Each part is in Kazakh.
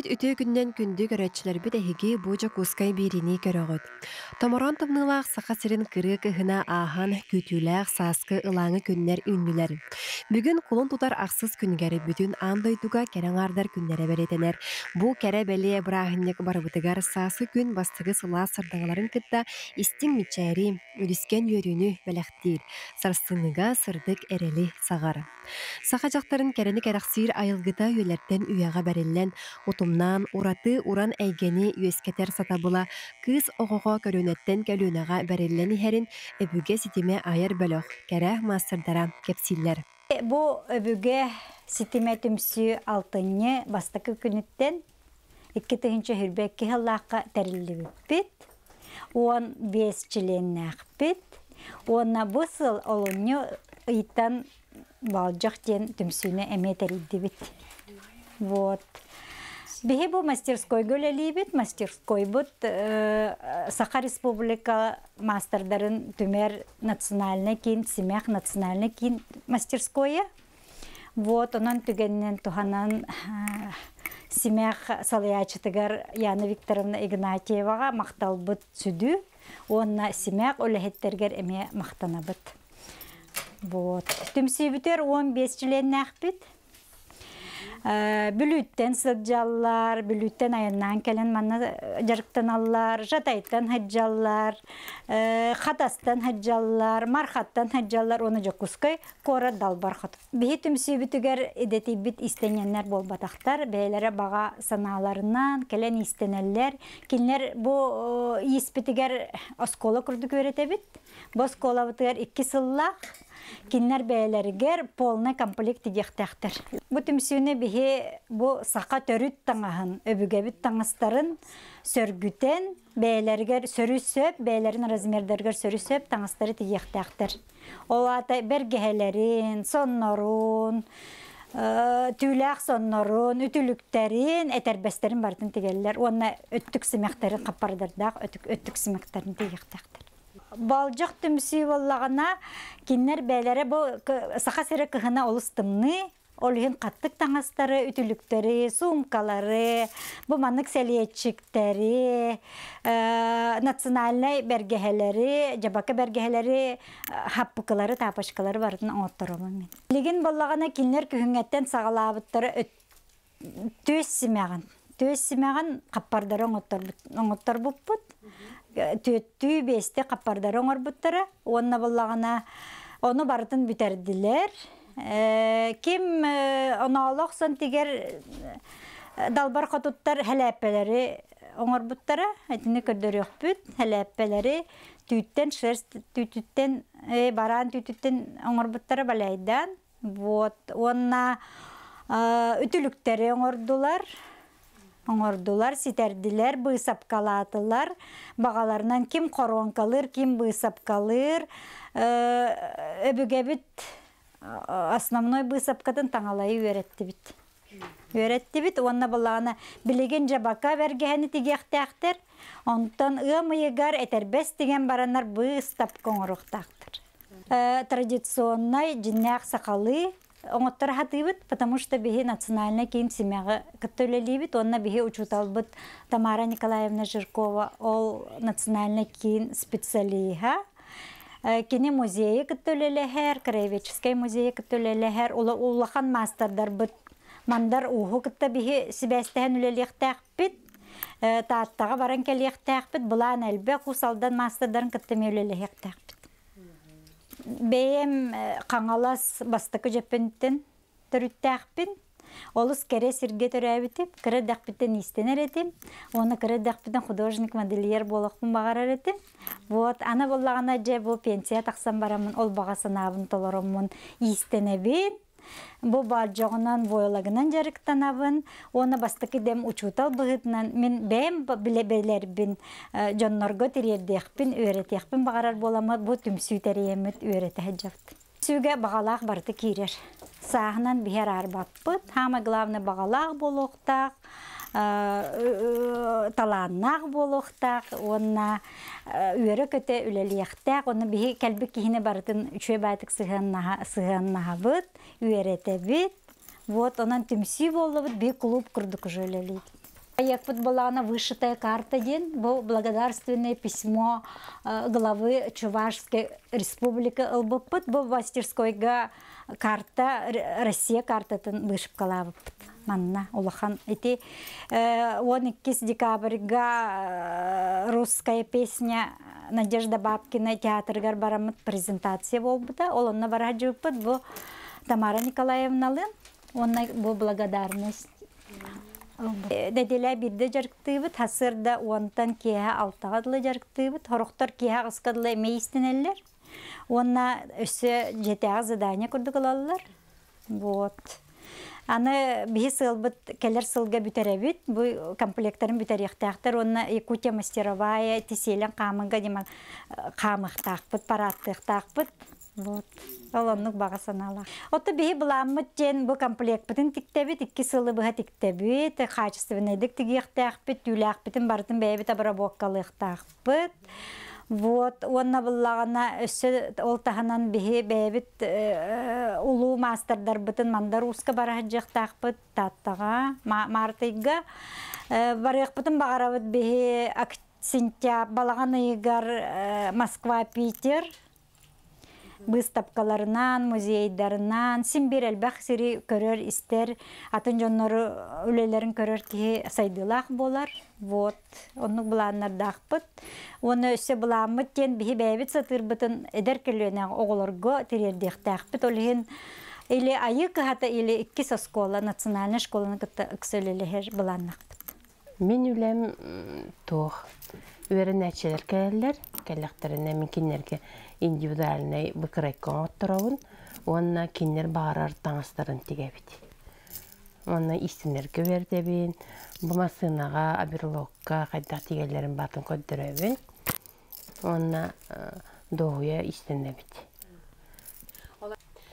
Бит үтө күннен күнді көрәтчілер бит әхіге божа кускай беріне көріғыд. томорон тымнылақ сака сирин кыры кыхына ахан күтіләқ сааскы ылаңы күннер үннілер. бүгүн кулун тутар ақсыз күнгери бүтүн андай туға ардар күннәрі бу кере кәрі бәле барбытыгар сасы күн бастыгы сыла сырдыңларын кытта истиң мичәри үлискен йөрүнү бәләхтир. Сарсыныга сырдык эрели сағар. сака жактарын керени кәрәқсир айылгыта үйлерден үяга бәреллен, отым оннан ураты уран әйгені сата була, кыз оғоға көрөнеттен көлүнәға бәреллән иһәрин өбүге ситиме айыр бөлөх кәрәх мастырдара кепсиллер. Э, бу өбүге ситиме түмсү алтынне бастакы күнүттен икки тыгынчы хүрбекки халлаакка тәриллибиппит. Он бес чиленнәхпит. Онна бысыл олонню ыйтан балжак тен түмсүне эме тәрилдибит. Вот. Беге бұл мастерской әлейбет, мастерской бұд э, э, Саха Республика мастердарын түмер национальны кейін семях национальный кин мастерской. Вот, онан түгеннен тұханын э, семях салаячытыгар Яна Викторовна мақтал мақталбыт сүді, онна семях өліхеттергер әме бұд. Вот. Түмсі бүтер 15 жылен нәқпіт бүлүттен сылжаллар, бүлүттен аяннан келен манна жарықтан аллар, жатайттан хаджаллар, хатастан хаджаллар, мархаттан хаджаллар, оны жокускай кора далбар хат. Бихи түмсі бүтігер эдети бит истененлер бол батақтар, бәйлері баға саналарынан, келен истенеллер, кинлер бу ес оскола күрдік Бо бұ оскола икки киннер бәйлерігер полный комплект дияхтәхтер. Бу төмсүне бихе бу сақа төрүт таңаһын, өбүгәбит таңыстарын сөргүтен бәйләргер сөрүсөп, сөп размердәргер сөрүсөп таңыстары дияхтәхтер. Олата бергәһәләрен, соннорун, э, түйләқ соннорун, үтіліктерін, әтәрбәстерин бартын тегелілер. Оны өттүк өтік өттүк симәктәрин дияхтәхтер балжақ түмсі боллағана киннер бәлері бұл сақа сері кыхына олыстымны олыһын қаттық таңастары, үтіліктері, сумкалары, бұл манық сәлиетчіктері, э, национальный бәргехелері, жабака бәргехелері, э, хаппықылары, тапочкалары бардың оттырылы мен. Леген боллағана кинлер күхіңеттен сағалабыттары төс сімеған. Төс сімеған қаппардары оңоттар Э, төттүү бесте каппардар оңорбуттара онна буллагана оны бартын бүтердилер э, ким э, сан тигер далбар хотуттар хәләппеләре оңорбуттара этини көрдөрөкпүт хәләппеләре түйттен шерсть түйттен баран түйттен оңорбуттары балайдан вот онна үтүлүктери оңордулар Оңордулар, ситердилер, қалатылар. бағаларынан ким қорон калыр, ким бысапкалыр, өбігебіт э, основной бысапкатын таңалайы өретті біт. Өретті біт, онна балағана білеген жабака бергені тегектіяқтер, онтан әтер әтербес деген баранар быстап қоңырықтақтыр. Э, традиционный жиннақ сақалы, оңоттор хатыбыт, потому что беги национальный ким семьяга каттөлелибит, онна беги учуталбыт Тамара Николаевна Жиркова, ол национальный кин специалиха. Э, кене музейі каттөлелехер, краеведческий музейі каттөлелехер, ула улахан мастердар бит. Мандар уху катта беги себестен үлелехтәк бит. Э, Таттаға баран келехтәк бит, бұлан әлбе қусалдан мастердарын каттамеулелехтәк бейем э, қаңалас бастықы жөппенттен төрүттәкпин кәре кере сирге төрәбитип күрі дәқпіттен істенер этим оны күрі дәқпіттен художник модельер болықпын бағар этим вот ана боллағана жәбі пенсия тақсан барамын ол бага санаабын толоромун истенебин жоғынан бойылығынан жарықтан жарықтанабын, оны бастық дем ұчуытал бұғытынан, мен бәйім білебелербін, еқпін, э, терердеқпін, өретеқпін бағарар боламы, бұл түмсүй тәрейемет өреті жапты. Сүге бағалақ барды кейрер. Сағынан бігер арбаппыт, хама главны бағалақ болуқтақ, Э, э, таланнақ болуқтақ, онна э, үйірі көте үлеліяқтақ, оны бігі кәлбік кейіне бардың үші бәдік сығаннаға бұд, үйіреті бит, Вот, анан түмсі болу бұд, бі клуб күрдік А Як вот была она вышитая карта ден, был благодарственное письмо главы Чувашской республики ЛБП, был мастерской карта, Россия карта вышиб манна улахан эти 11 э, декабрьга э, русская песня э, Надежда Бабкина театргар барамыт презентация болбута олонна бара жуппыт бу Тамара Николаевналын онна бу благодарность Дәделә бирде жарктыбыт, хасырда уантан кеһә алтагадлы жарктыбыт, хорохтар кеһә аскадлы мейстенеллер. Онна өсө задания задание курдыгалалар. Вот. Аны бихи сылбыт келер сылга бүтеребит. Бу комплекттарын бүтерехтәхтер. Онна Якутия мастеровая теселен камынга демал э, камыктакпыт, параттыктакпыт. Вот. Олоннук баға санала. Отты бейі бұламмыт жен бұл комплект бітін тіктәбет, икки сылы бұға тіктәбет, қачысы э, бінедік тігіқтәқпет, түйләқпетін бартын бәйбет абыра боққалықтақпет. Mm Вот, онна буллагана өссө ол таханан бихи бэбит э, э, улуу мастердар бытын мандар уска барахат жақтақпыт таттаға мартыйга. Э, Барық багарабыт бағарабыт бихи сентяб ыйгар Москва-Питер выставкаларынан, музейдарынан, симбирелбәк сири көрөр истер, атын жоннору үлелерін көрөр ки сайдылақ болар. Вот, онны бұланнар дақпыт. Оны үсе бұламыт тен біхи бәйбіт сатырбытын эдер келуенен оғылырғы терердек тақпыт. Олығын или айы кыхата или икки соскола, национальный школаны кыта бұланнақпыт. Мен үлем тоқ өре әчелер мен киннерге индивидуальный бұқырайкон оттырауын, онына киннер бағарар таңыстарын тегебет. Онына истинерге вердебін, бұма сынаға, абирлокқа, қайдақ тегелерін батын көддірөбін, онына э, доғуя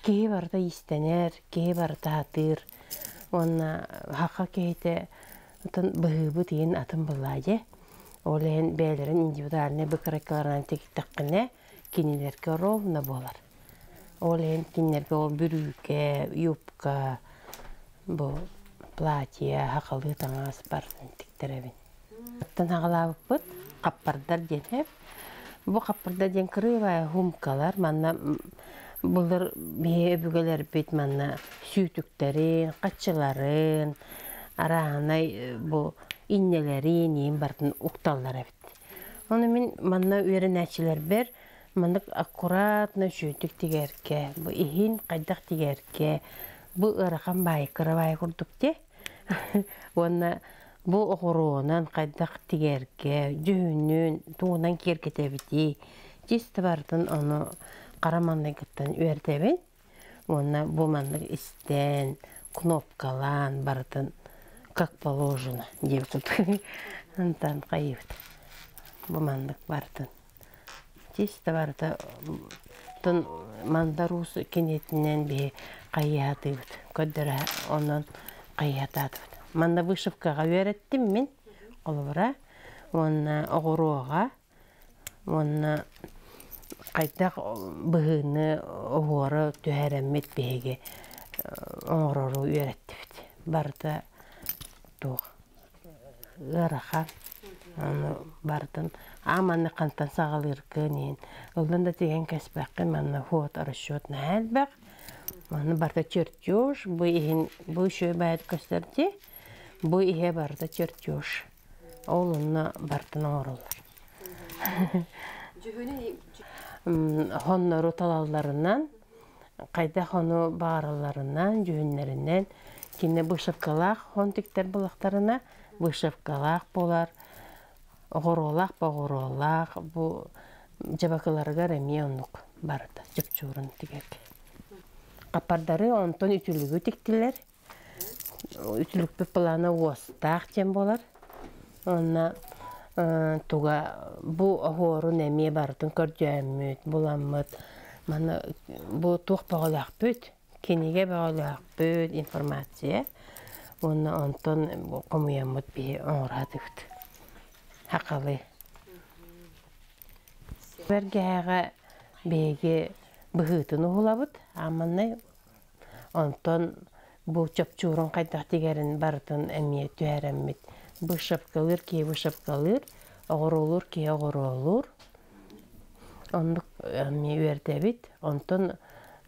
Кей барда истенер, кей барда атыр, онына хақа кейте атын бұлайды олен бәлерін индивидуальный быкырыкаларынан текиттаккыне кенелерге ровно болар олен кенелерге ол бүрюке, юбка платия платье таңасы таңас бар тиктеребин аттан бұд, қаппардар денеп Бұл қаппардар ден кырыылай ғумкалар, манна бүгелер манна сүйтіктерін, қатшыларын, арагынай э, бұл иннелері бартын укталлар әбіт. Оны мен манна үйерін әчілер бер, мандық аккуратно жөйтік тегерке, бұ ихин қайдақ тегерке, бұ ұраған байқыры байқұрдық те. Оны бұ ұғыруынан қайдақ тегерке, жүйінін туынан керкет біте, жесті бартын оны қараманды кіттен үйертебен. Оны бұ мандық істен, кнопкалан бардың как положено деп тұтығын ынтан қайыпты бартын тесті барты тон мандарус кенетінен бе қайятыбыт көддірі онан қайятатыбыт манда вышивкаға үйреттім мен олбыра онна э, оғыруға онна қайта э, бұғыны оғыры түһәреммет беге э, оңырору үйреттіпті барда туох ыарахан аны бартын аманы кантан сагалыркын иин олдан да деген кэспэккин мен фото расчет наэлбэх маны барта чертеж бу ихин бу еще баэт көстерди бу ихе барта чертеж олунна бартын орулар хоннору талалларынан кайда хону баарыларынан жөөннеринен кине бышевкалах хонтиктер булактарына бышевкалах болар огоролах погоролах бу жабакаларга реме барды барыта жыпчуурун тигек капардары онтон үтүлүгү тиктилер үтүлүкпү плана уостаах тем болар онна э, туга бу огорун эме барытын көрдөөмүт буламмыт мана бу туох поголаахпыт кенеге бағалақ бөт информация оны онтон комуяммут бие оңратыбыт хакалы бергеага беге быһыытын уһулабыт аманы онтон бу чопчуурун кайдах тигерин барытын эмие түһәреммит бышып шапкалыр ки бы шапкалыр оғорулур ки оғорулур ондук эми уэрдебит онтон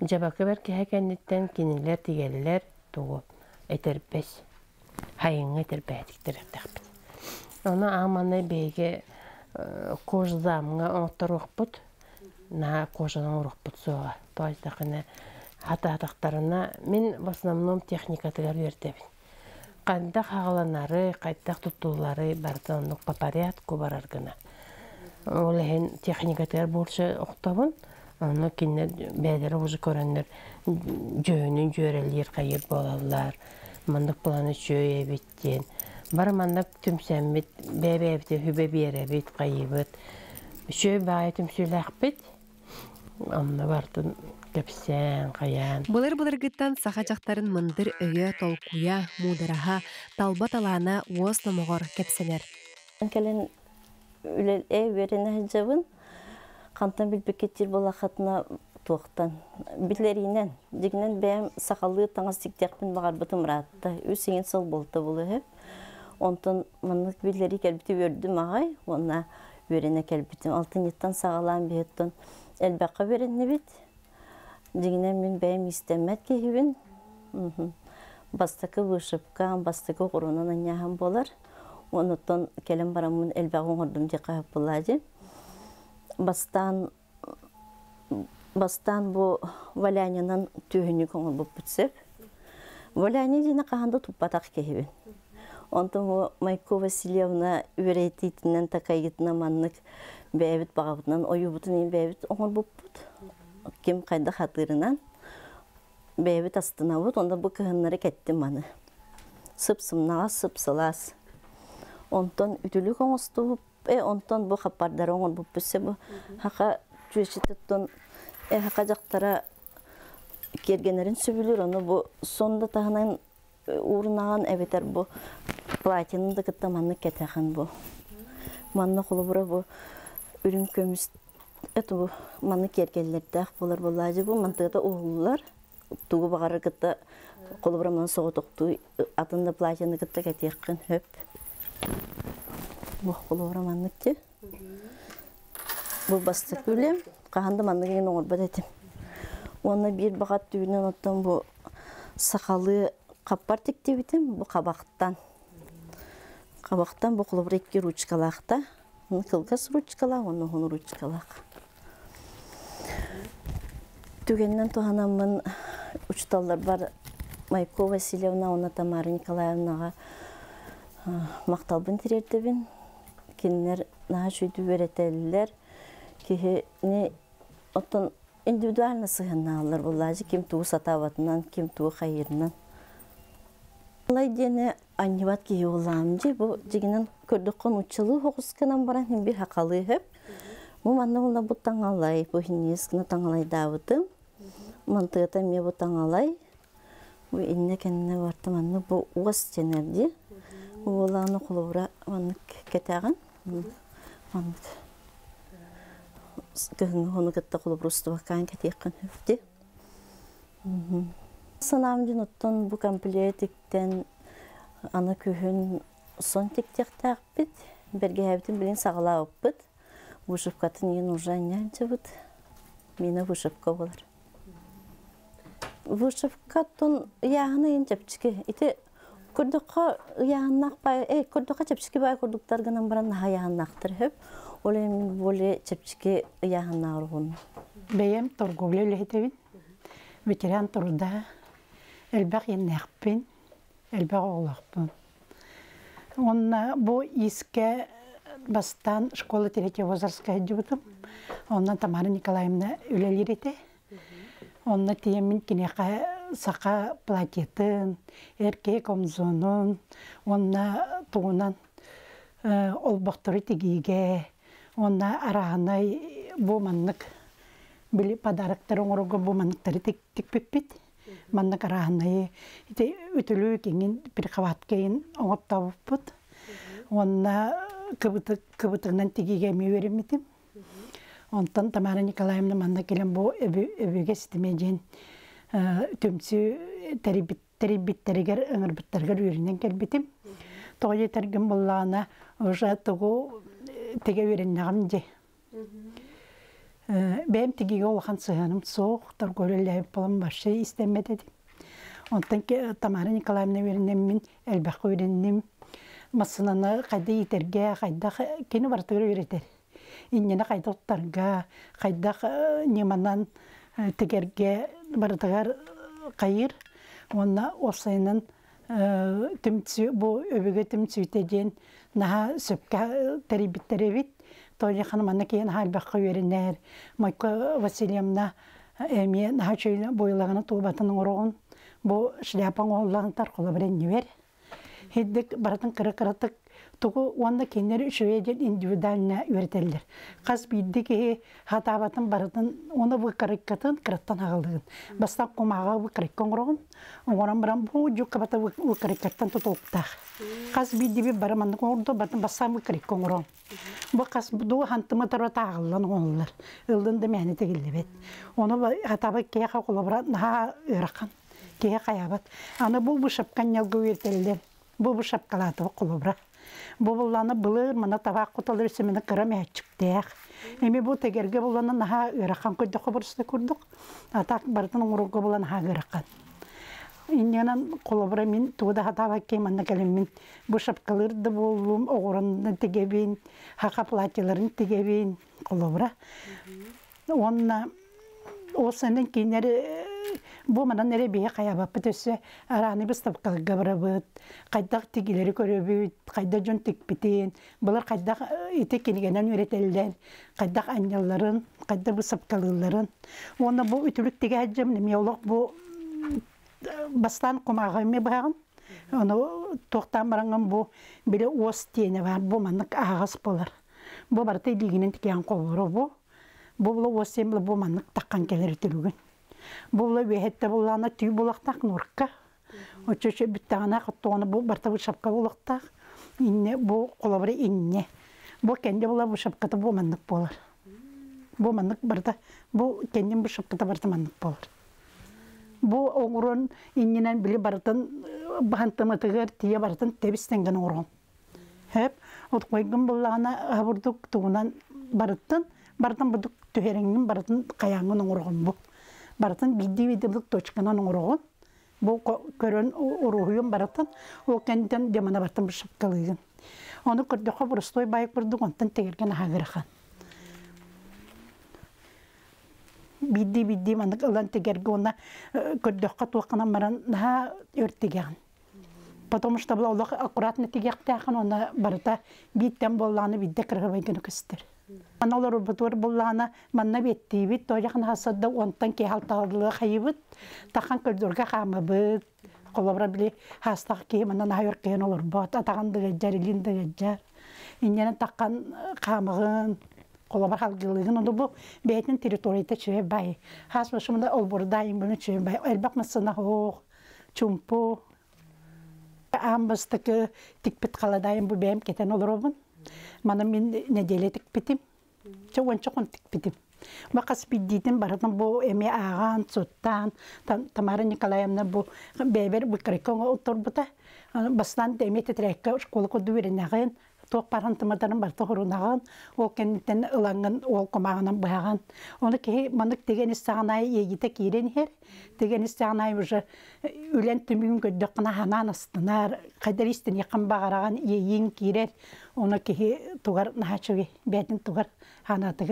жабакы бар кеха кәннеттен кенелер тугу туғы хайын хайыңы әтербәдіктер әптәқпін. Оны аманы бейге кождамға оңыттар оқпыт, на кожаның оқпыт соға. Тоғаздақыны ата-атақтарына мен в основном техникатығар бердебін. Қайда қағаланары, қайда тұттулары бардың папарят көбарарғына. Ол әйін техникатығар болшы ұқтабын. Onu kinler bədərə uzu koranlar cöyünün cöyərəlir қайыр bolallar. Mandık bulanı cöy evittin. Bara mandık tümsəmmit bəbə evdə hübə bir evit qayıbıt. Cöy bayə tümsülək bit. қаян. бұлар бұлар саха жактарын мындыр өйе толкуя талба талана уос келен хантан билбекеттер болахатына туақтан. Билеринен, дегенен бәм сақалы таңыз тектекпін бағар бұтым ратта. Өсіңен сол болты болы хеп. Онтын мұны билері кәлбіті өрді мағай, онна өрені кәлбітім. Алтын еттен сағалан бейеттін. Әлбәққа өрені бет. Дегенен мен бәм істемәт кейгібін. Бастықы бұшыпқан, бастықы құрынан анияған болар. Онытын кәлім барамын әлбәқ оңырдым деқа бұлады бастан бастан бу валянинын түйүнү көңүл буп бүтсеп валяни жина каханда туппатак кехибин онтон майко васильевна үберейтитинен такайгитна маннык бээбит багабытынан оюбутун ин бээбит оңор буппут ким кайда хатырынан бээбит астынабут онда бу кыһыннары кеттим маны сып сымнага онтон үтүлүк оңостубуп э онтон бу хаппардар оңон бу пүссе бу хака жүйеши туттун э хака жактара кергенерин сөбүлүр ону бу сонда тагынан э, урнаган эбетер бу платинын да кытта манны кетехан бу манны кулубура бу үрүн көмүс это бу манны кергелерде ак болар булажы бу мантыгыта уулулар тугу багары кытта кулубура ман соготукту э, атында платины кытта кетехкин хөп бохолора Бұл басты бастык билем, каханды манныгын оңорбат этим. Оны бир багат түбүнөн оттон бу сакалы каппар тиктеп бұл қабақтан. Қабақтан Кабактан бу кулубур эки ручкалакта, муну кылгас ручкала, ону хуну ручкалак. Түгеннен туханамын учталлар бар Майко Васильевна, она Тамара Николаевнаға мақталбын тірердібін кинилер наһа шүйдү беретелилер кихини оттон индивидуально сыгыннаалар буллажы ким туу сатабатынан ким туу хайырынан Лай дене анниват кие уламжы бу жигинен көрдөккөн учылы хокусканан баран хим бир хакалы хеп. Му манна улна бу таңалай бу хинискна таңалай давыты. Мантыгата ме бу таңалай. Бу инне кенне барты манна бу уас тенерди. Уланы кулура манны кетеген. Манат. Гэн хону гэтта холо просто вакан кэтиэккэн хөфти. Санам дин оттон бу комплектиктен ана күһүн сон тиктектак бит. Берге хәбитин билен сагыла оппыт. Вышивкатын ен ужанян чыбыт. Мені вышивка болар. Вышивка тон яғына ен чепчіке. Ите Курдука яаннак э, бай, э, курдука чепчики бай курдуктар гынан баран наха яаннактыр хөп. Ол эми боле чепчики яанна ургун. Бейем торгуле лехетевин. Ветеран турда. Элбак яннахпин. Элбак олахпын. Онна бу иске бастан школа тереке возарская дебутым. Онна Тамара Николаевна үлелерете. Онна тиемин кинеха сақа плакетін еркек омзонын, онна туынан э, олбақтыры тегеге, онна арағанай боманнық, білі подарықтар оңырғы боманнықтары тек пеппет. Маннық арағанай, өтілі кенген бір қабат кейін оңып тауып бұд. Онна кыбытығынан тегеге ме вереметім. Онтан Тамара Николаевна манна келен бұл Э, төмсү тәрибиттерігер ыңырбыттаргар үйренен келбитим. Тоғы тәргім боллағына ұжа тұғы э, теге үйреннағым де. Э, Бәм тегеге олған сұғаным соқ, тұрғөлі ләйіп болым башы істемеді де. Онтан Тамара Николаевна үйренем мен әлбәқ үйренем. Масынаны қайды етерге, қайда кені бартығыр үйретер. Иннені қайда ұттарға, қайда неманан тегерге бардыгар э, кайыр онна осайнын э, тимцү бу өбүгө тимцүйтэ диэн наха сөпкә э, терибиттеребит толи ханыманы кейін халбаққа үйерінер майко васильевна эми наха чөйүн бойлаганы туубатын орогун бу шляпаң тар таркула берен небер хиддик баратын кыры кыратык Тугу уанна кеннери шведен индивидуальна үретеллер. Қаз бидді кеге хатабатын барытын, оны бұл қырыққатын кырыттан ағылдығын. Бастан қомаға бұл қырыққан құрығын, оңыран барам бұл жүк қабата бұл қырыққаттан тұтылықтақ. Қаз бидді бі бараманды коңырды бұл бастан бұл қырыққан құрығын. Бұл қаз бұл хантымы тарвата ағылын оңылыр. Үлдіңді мәні тегілді бет. Оны хатабы кеге қақылабыра наға ұраққан, кеге қаябат. Аны бұл бұл шапқан елгі өртелдер. Бұл бұл құлы құлыбырақ. Булуланы былыр мына табак куталыр исе мені кырам әчіктәк. Эми бу тегерге буланы наха ырахан көйді қобырысты күрдік. Атак бартын урғы булан ха ырахан. Иннянан қолабыра мен туыда хатава кем мен кәлем мен бұ шапкалырды болуым оғырынны тегебин, хақа платиларын тегебин қолабыра. Онна осының кейнері э, бу манан эре бие каябаппыт өссө араны быстапкалыгга барабыт кайдак тигилери көрөбүт кайда жон тикпитин булар кайдак э, ите килгенен үйрөтөлден кайдак аняларын кайда быстапкалыларын оны бу үтүлүк тиге ажым бу э, бастан кумагыме багым оны токтан баранган бу биле ос тени бар бу манык агыс болар бу барты дигинен тиккен кобуру бу бу булу ос тени бу манык таккан келер түрүгүн Булла бехетте булана түй булактак бітті Очеше биттана хаттона бу барта шапқа болықта Инне бу колабры инне. Бұл кенде була шапқаты шапката бу маннык болар. Бу маннык Бұл бу кенден бу шапката барда болыр. болар. Бу оңрон иннен били бартын бахантыматыгар тие бартын тебистенген оңрон. Хеп от койгын булана хабурдук тугунан барыттын бартын будук төһереңнин бартын каяңын оңрон барытын бидди биддилык точканан оңорого бу көрөн уруйун барытын ол кенден демана бартын бышып оны көрдөкө бурустой байык бурдук онтон тегерген агырахан бидди бидди манык ылан тегерге уна көрдөккө туаканан баран наха өртегеген потому что бұл аккуратно тегектеахан она барыта биттен болланы бидде кыргыбайгыны көстер Аналар бұтыр бұллағына манна беттейбіт, тойяқын хасадда онтан кехалтағырлығы қайыбыт, тақан көрдірге қамыбыт, қолабыра біле хастақ кейі маннан айыр кейін олар бұт, атағанды ғаджар, илинді ғаджар. Иннені таққан қамығын, қолабар халгылығын оны бұл бәйтін территорияда чөе бай. Хас бұшымында ол бұрдайын бұны чөе бай. Әлбақ мысына хоқ, чумпу. Амбыстықы тікпіт қаладайын бұл бәйім кетен олар обын. Мана мен неделе тикпитим. Чоғын чоғын тикпитим. Мақас биддитим барытын бұл әме аған, соттан, Тамара Николаевна бұл бәйбер бұқырыққа ұттыр бұта. Бастан дәме тетрәкке школы көді верен тоқ парантымадарым бар хорунаган ол кеннитен ылаңын ол комагынан быаган оны кеһи манык деген истагынай егітек кирен хер деген истагынай уже э, үлен түмігін көрді қына ханан ұстынар, қайдар истин якын бағараған ең керер. оны кеһи тугар бәдін бәдин ханаты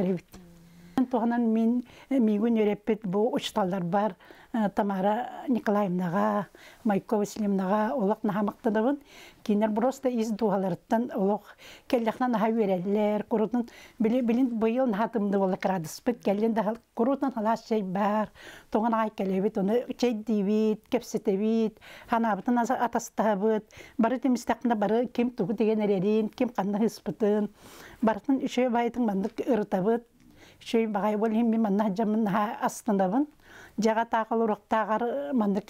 тоғаннан мен э, мигін өреппет бұл ұшталдар бар э, Тамара Николаевнаға, Майко Васильевнаға олақ нағамықтадығын. Кейінер просто из дуғаларыттан олақ келліқнан аға өрелер, құрудын білін бұйыл нағатымды олық радыспыт, келін дағал құрудын алас жай бар, Тоған ай келебет, оны чай дейбет, кепсетебет, ханабытын атастабыт, бары темістақында бары кем туғы деген әрерін, кем қанды ғыспытын, барытын үшеу байтың бандық ұрытабыт, шей бағай бол химми манна жамын ха жаға жага тагыл уруктагар манны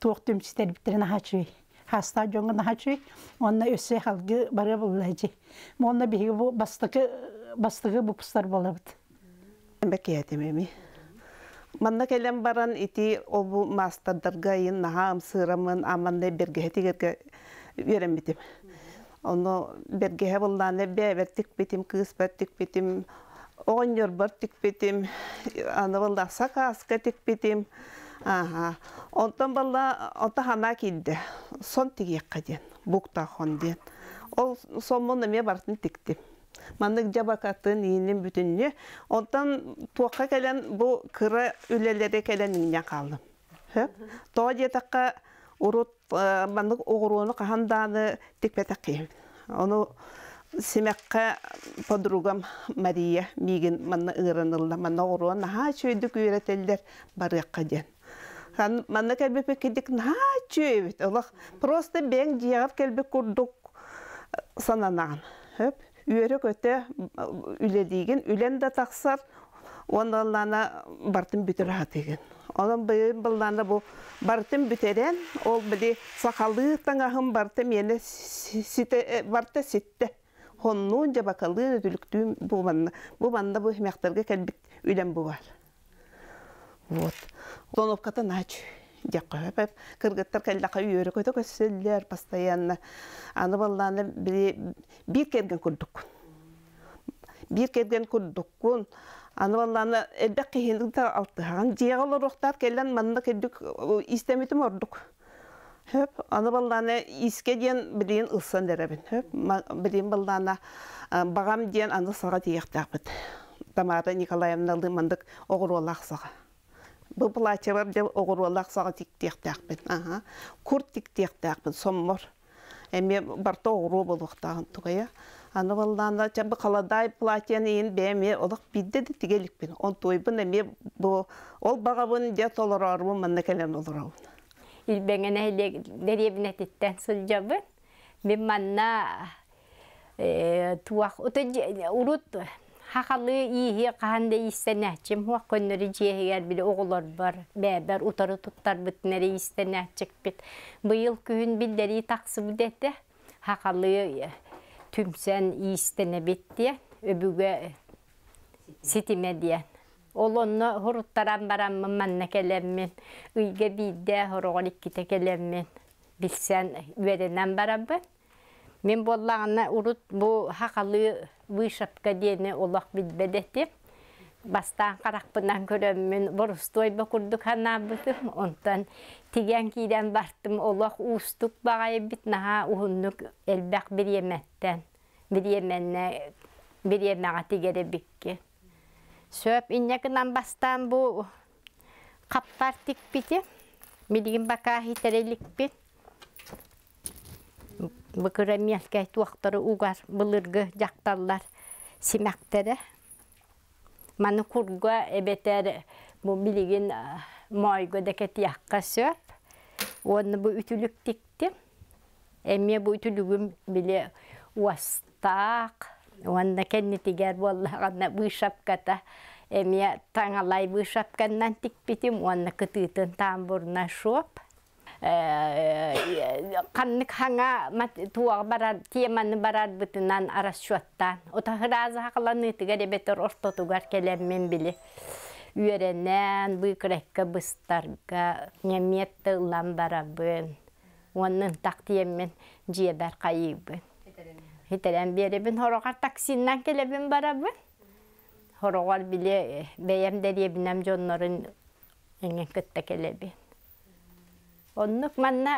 токтум чистер биттерин хачуй хаста жоңган хачуй онна өсө халгы бара буллажи монна биги бастығы бастығы бастыгы бу пустар болабыт бекиятемеми манна келем баран ити обу мастадырга ин нахам сырамын аманне бергетигерге берем битим Onu берге bulan ne be vertik bitim kız vertik оғонер бар тікпетім, аны болда сақа асқа тікпетім. Аха. Онтан балла ота хана келді. Сон тигекке ден, бұқта хон ден. Ол мұны мен бартын тіктім. Мандык жабақатын иинин бүтүнне, онтан туакка келен бу кыра үлелере келен ийне калдым. Хөп. Тоо жетакка урут мандык қаған каханданы тикпетек семекке подругам Мария мигин манна ырынылла мана оруан наха чөйдүк үйрөтөлдөр барыкка ден. Хан манна келбепе кедик наха чөйбит. Олах просто бең жиягып келбек курдук сананаган. Хөп, үйрөк өтө үледиген, үлен да таксар, ондалана бартын бүтөр хатыгын. Олон быйын былданда бу бартын бүтерен, ол биди сақалдыктан ахын барты мені сите, э, барты ситте. Хонну жабакалын өтүлүктүм бу банна. Бу банна бу химяктарга келбит үйлөн бу Вот. Тоновката нач. Дяккабап. Кыргыттар келлака үйөрө көтө постоянно. Аны бири бир келген курдук. Бир келген курдуккун. Аны балланы элбек кихилдик та алтыган. Жегалор уктар келген манна келдик истемитим ордук. Хөп, аны балланы иске ден билин ылсан дәрәбин. Хөп, билин баллана багам ден аны сага тияктакбыт. Тамара Николаевна лымындык огырулак сага. Бу платье бар деп огырулак сага тик тияктакбыт. Аха. Курт тик тияктакбыт, соммор. Эме барта огыру булуктагын тугая. Аны баллана чабы каладай платьены ин беме олык бидде де тигеликпин. Он тойбын эме бу ол багабын де толорармын, мында келен олорармын билбеңене деребинетиттен сылжабын. Мен манна туақ ута урут хахалы ийи каханда истенәчим хуа көннөрү жиэгер биле оголор бар бээбер бит өбүгө Олонно хуруттаран бараммын манна келеммин. Үйге бидде хоруғын икките келеммин. Билсен үйеденен барабын. Мен боллағына урут бұ хақалы вышапка дені олақ бидбедетіп. Бастан қарақпынан көрөммін. Борустой бөкүрдік ханабытым. Онтан тиген кейден бартым. Олақ уустук бағай бит наға уғыннық әлбәқ бір еметтен. Бір еменне, бір емеға тигері бікке сөп иннегынан бастан бу қаптар тикпити милигин бақа хитереликпи быкыра мелкей уақтары ұғар бұлырғы жақталар симактере маны курга бұл білігін билигин дәкеті яққа сөп оны бұл үтүлүк тикти эме бу үтүлүгүм биле уастак Уанна кәннеті гәр болла ғанна бұйшапката. эмия таңалай бұйшапканнан тік бетім, уанна күтійтін таң шоп. Қаннық хаңа туағы барар, теманы барар бұтынан арас ота Отағы разы хақыланы түгәр ебетір ортотуғар келеммен білі. Үйеренен бұйкірекке бұстарға, неметті ұлан барабын. Оның тақтиеммен жебәр қайыбын. Хитерен беребин хороғар таксиннан келебин барабын. Хороғар биле бәйем дәребинем жоннорын еңен кытта келебин. Оннук манна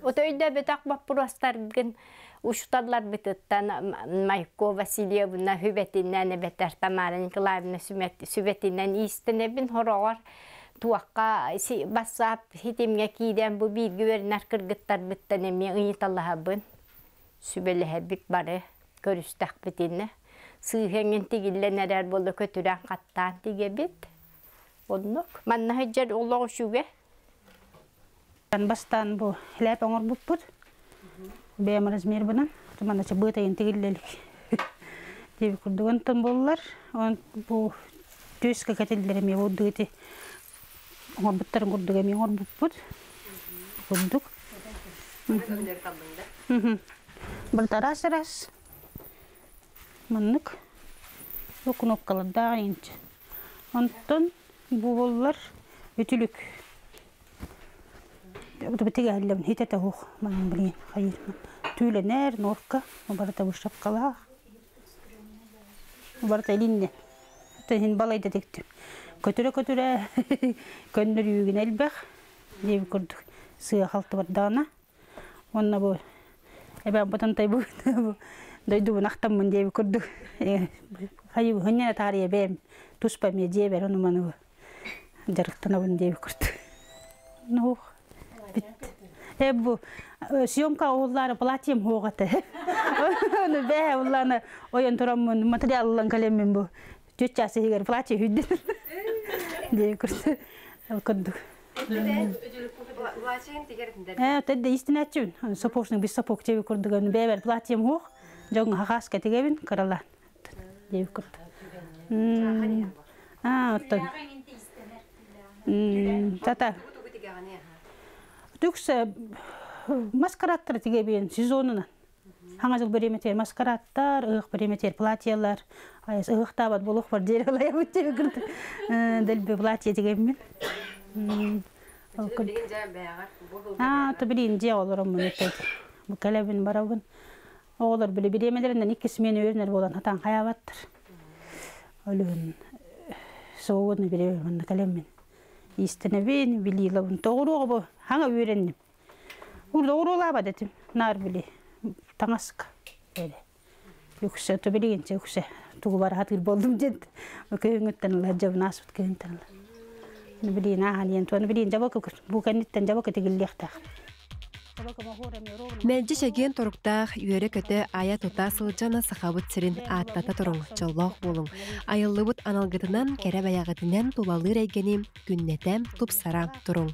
өтөйдө бетак баппурастаргын уштарлар бытыттан Майко Васильевна хүбетиннен бетер Тамара Николаевна сүбетиннен истенебин хороғар туаққа бассап хитимге кейден бұ биргүвернер кыргыттар биттен эми ыйыталлаһабын сүбеліхе біп бары көрістақ бітіне. Сүйхенген тегілен әрәр болды көтірен қаттан теге біп. Оннық. Манна Бастан бұл оңыр бұп бұр. Бәміріз бұнан. Дебі күрді болылар. бұл біртарас рас мынык окуновкаларда инчи онтон буболлар үтүлүк битиге аллем хитете хух манын билген хайырмын түүлөнер норка барата бушап калаах барата илинне син балайда тектим көтөрө көтөрө көннөр үйүгүн элбэх дей көрдүк сыйа халты бар даана онна бу эбен бутантай бу дойду нахтаммын деби курдук э, хайы хөнне тария бем туспа ме деби рону ману жарыктанабын деби курду ну бит эбу э, съемка оллары платьем хогаты оны бе улланы оен тураммын материаллан калеммин бу жүт жасы егер платье хүдден деби курду курдук истин әтчүн. без сапок тәби платьем хох. Җон хагаска тегәбин карала. Дәби күрд. А, Тата. маскараттар тегәбин сезонына. Хаңа жыл береметер маскараттар, ыгык береметер платьялар. бар платье тегәбин. А, түбірін же олырым мүнеттет. Бұл кәләбін барабын. Олар білі біремелерінен иккісі мен өрінер болан атан қаяваттыр. Өлігін соғыны біле өрмін кәлеммен. Истіні бен, білейлі Тоғыру оғы бұл, хаңа өренім. Бұл доғыру олаба дедім, нар біле, таңасық. Бәлі. бар болдым деді. асып Мәлді шәген тұрықтақ көті ая тұта жаны сұқабыт сірін аттата тұрың, жоллақ болың. Айыллыбыт аналғытынан кәрі баяғытынан рәйгенім, рәйгенем, тұп сара тұрың.